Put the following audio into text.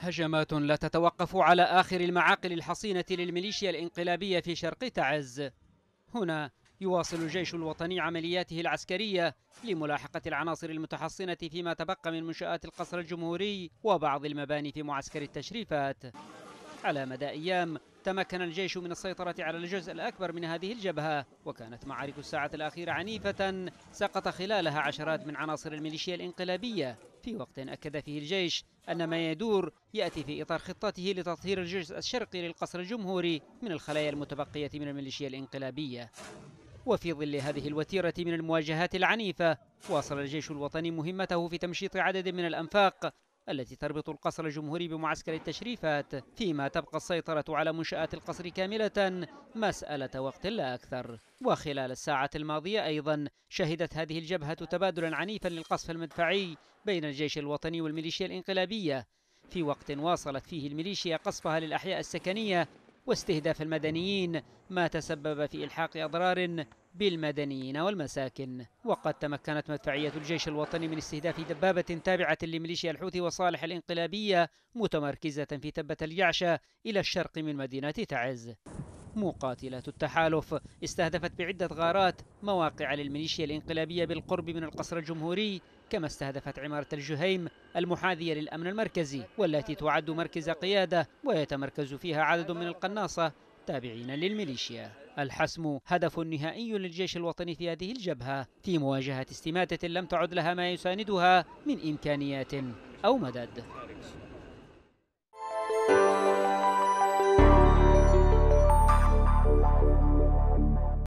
هجمات لا تتوقف على آخر المعاقل الحصينة للميليشيا الإنقلابية في شرق تعز هنا يواصل الجيش الوطني عملياته العسكرية لملاحقة العناصر المتحصنة فيما تبقى من منشآت القصر الجمهوري وبعض المباني في معسكر التشريفات على مدى أيام تمكن الجيش من السيطرة على الجزء الأكبر من هذه الجبهة وكانت معارك الساعة الأخيرة عنيفة سقط خلالها عشرات من عناصر الميليشيا الإنقلابية في وقت أكد فيه الجيش أن ما يدور يأتي في إطار خطته لتطهير الجزء الشرقي للقصر الجمهوري من الخلايا المتبقية من الميليشيا الإنقلابية وفي ظل هذه الوتيرة من المواجهات العنيفة واصل الجيش الوطني مهمته في تمشيط عدد من الأنفاق التي تربط القصر الجمهوري بمعسكر التشريفات فيما تبقى السيطرة على منشآت القصر كاملة مسألة وقت لا أكثر وخلال الساعة الماضية أيضا شهدت هذه الجبهة تبادلا عنيفا للقصف المدفعي بين الجيش الوطني والميليشيا الإنقلابية في وقت واصلت فيه الميليشيا قصفها للأحياء السكنية واستهداف المدنيين ما تسبب في إلحاق أضرار بالمدنيين والمساكن وقد تمكنت مدفعية الجيش الوطني من استهداف دبابة تابعة لميليشيا الحوثي وصالح الإنقلابية متمركزة في تبة اليعشة إلى الشرق من مدينة تعز مقاتلات التحالف استهدفت بعدة غارات مواقع للميليشيا الإنقلابية بالقرب من القصر الجمهوري كما استهدفت عمارة الجهيم المحاذية للأمن المركزي والتي تعد مركز قيادة ويتمركز فيها عدد من القناصة التابعين للميليشيا الحسم هدف نهائي للجيش الوطني في هذه الجبهة في مواجهة استماتة لم تعد لها ما يساندها من إمكانيات أو مدد